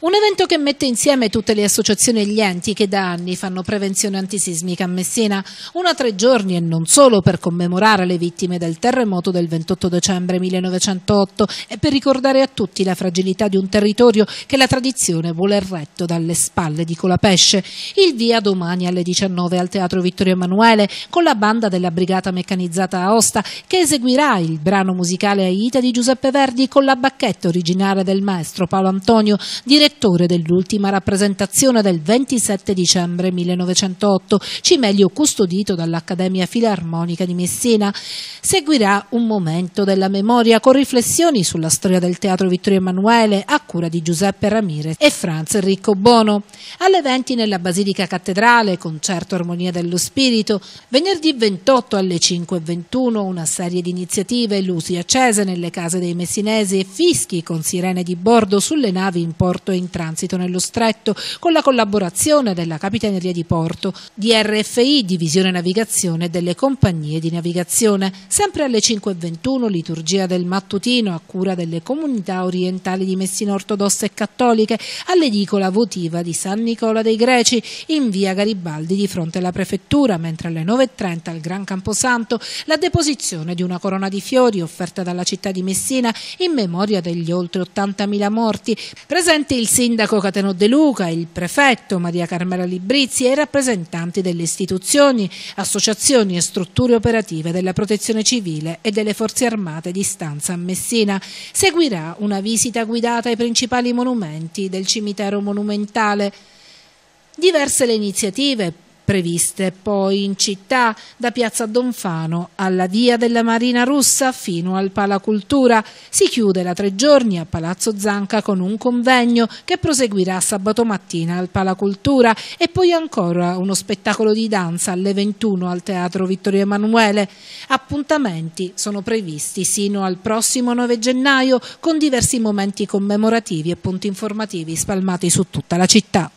Un evento che mette insieme tutte le associazioni e gli enti che da anni fanno prevenzione antisismica a Messina, una tre giorni e non solo per commemorare le vittime del terremoto del 28 dicembre 1908 e per ricordare a tutti la fragilità di un territorio che la tradizione vuole retto dalle spalle di Colapesce. Il via domani alle 19 al Teatro Vittorio Emanuele con la banda della Brigata Meccanizzata Aosta che eseguirà il brano musicale Aita di Giuseppe Verdi con la bacchetta originale del maestro Paolo Antonio, direttore direttore dell'ultima rappresentazione del 27 dicembre 1908, cimelio custodito dall'Accademia Filarmonica di Messina. Seguirà un momento della memoria con riflessioni sulla storia del teatro Vittorio Emanuele a cura di Giuseppe Ramirez e Franz Enrico Bono. Alle 20 nella Basilica Cattedrale, concerto Armonia dello Spirito, venerdì 28 alle 5.21 una serie di iniziative lusi accese nelle case dei messinesi e fischi con sirene di bordo sulle navi in porto e in transito nello stretto, con la collaborazione della Capitaneria di Porto, di RFI, Divisione Navigazione e delle compagnie di navigazione. Sempre alle 5.21 liturgia del mattutino a cura delle comunità orientali di Messina ortodosse e cattoliche all'edicola votiva di San Nicola dei Greci in via Garibaldi di fronte alla prefettura, mentre alle 9.30 al Gran Camposanto la deposizione di una corona di fiori offerta dalla città di Messina in memoria degli oltre 80.000 morti, presente il sindaco Cateno De Luca, il prefetto Maria Carmela Librizzi e i rappresentanti delle istituzioni, associazioni e strutture operative della protezione civile e delle forze armate di stanza a Messina. Seguirà una visita guidata ai principali monumenti del cimitero monumentale. Diverse le iniziative previste poi in città da Piazza Donfano alla Via della Marina Russa fino al Palacultura. Si chiude la tre giorni a Palazzo Zanca con un convegno che proseguirà sabato mattina al Palacultura e poi ancora uno spettacolo di danza alle 21 al Teatro Vittorio Emanuele. Appuntamenti sono previsti sino al prossimo 9 gennaio con diversi momenti commemorativi e punti informativi spalmati su tutta la città.